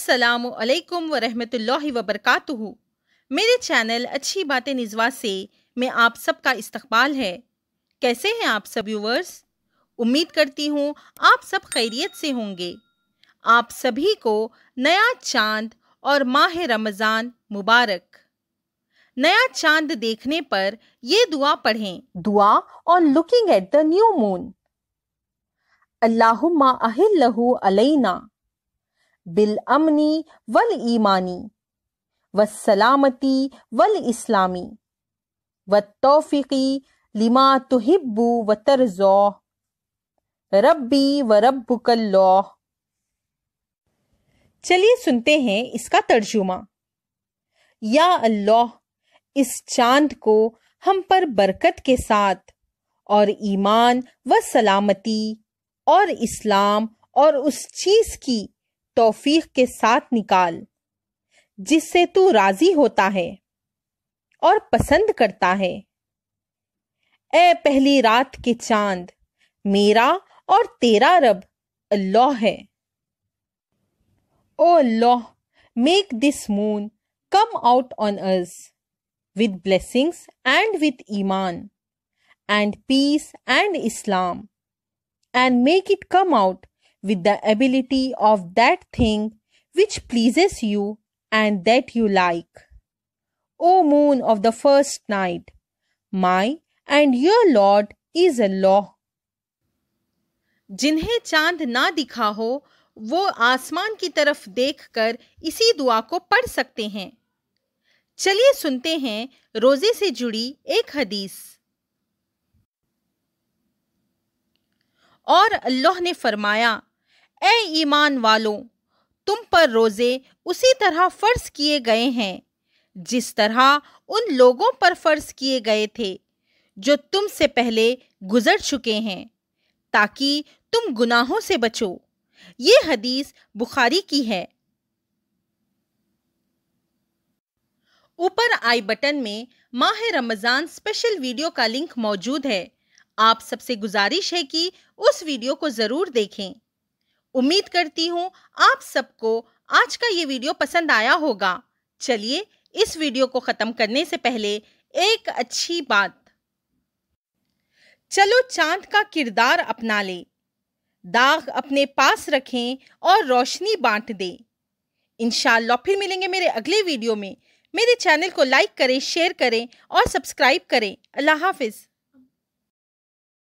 अस्सलाम वरहमतुल्लाहि वबरकातुहु मेरे चैनल अच्छी बातें निजवा से मैं आप सबका इस्तकबाल है कैसे हैं आप सब व्यूवर्स उम्मीद करती हूँ आप सब खैरियत से होंगे आप सभी को नया चांद और माह रमज़ान मुबारक नया चांद देखने पर ये दुआ पढ़ें दुआ on looking at the new moon अल्लाहुम्मा अहिल्लहु अलैना बिल अमनी वल ईमानी व सलामती वल इस्लामी व तोफ़ी लिमा तुहिब्बू व तरजो रब्बी व रब्बुकल्लो चलिए सुनते हैं इसका तर्जुमा या अल्लाह इस चांद को हम पर बरकत के साथ और ईमान व सलामती और इस्लाम और उस चीज की तौफीक के साथ निकाल जिससे तू राजी होता है और पसंद करता है ए पहली रात के चांद मेरा और तेरा रब अल्लाह है O Allah make this moon come out on us with blessings and with ईमान and peace and Islam and make it come out with the ability of that thing which pleases you and that you like. O moon of the first night, my and your Lord is a law. जिन्हें चांद ना दिखा हो वो आसमान की तरफ देखकर इसी दुआ को पढ़ सकते हैं चलिए सुनते हैं रोजे से जुड़ी एक हदीस और अल्लाह ने फरमाया ए ईमान वालों तुम पर रोज़े उसी तरह फ़र्ज किए गए हैं जिस तरह उन लोगों पर फ़र्ज किए गए थे जो तुमसे पहले गुजर चुके हैं ताकि तुम गुनाहों से बचो ये हदीस बुखारी की है ऊपर आई बटन में माह रमज़ान स्पेशल वीडियो का लिंक मौजूद है आप सबसे गुजारिश है कि उस वीडियो को ज़रूर देखें उम्मीद करती हूँ आप सबको आज का ये वीडियो पसंद आया होगा चलिए इस वीडियो को ख़त्म करने से पहले एक अच्छी बात चलो चांद का किरदार अपना ले दाग अपने पास रखें और रोशनी बांट दें इनशाला फिर मिलेंगे मेरे अगले वीडियो में मेरे चैनल को लाइक करें शेयर करें और सब्सक्राइब करें अल्लाह हाफिज़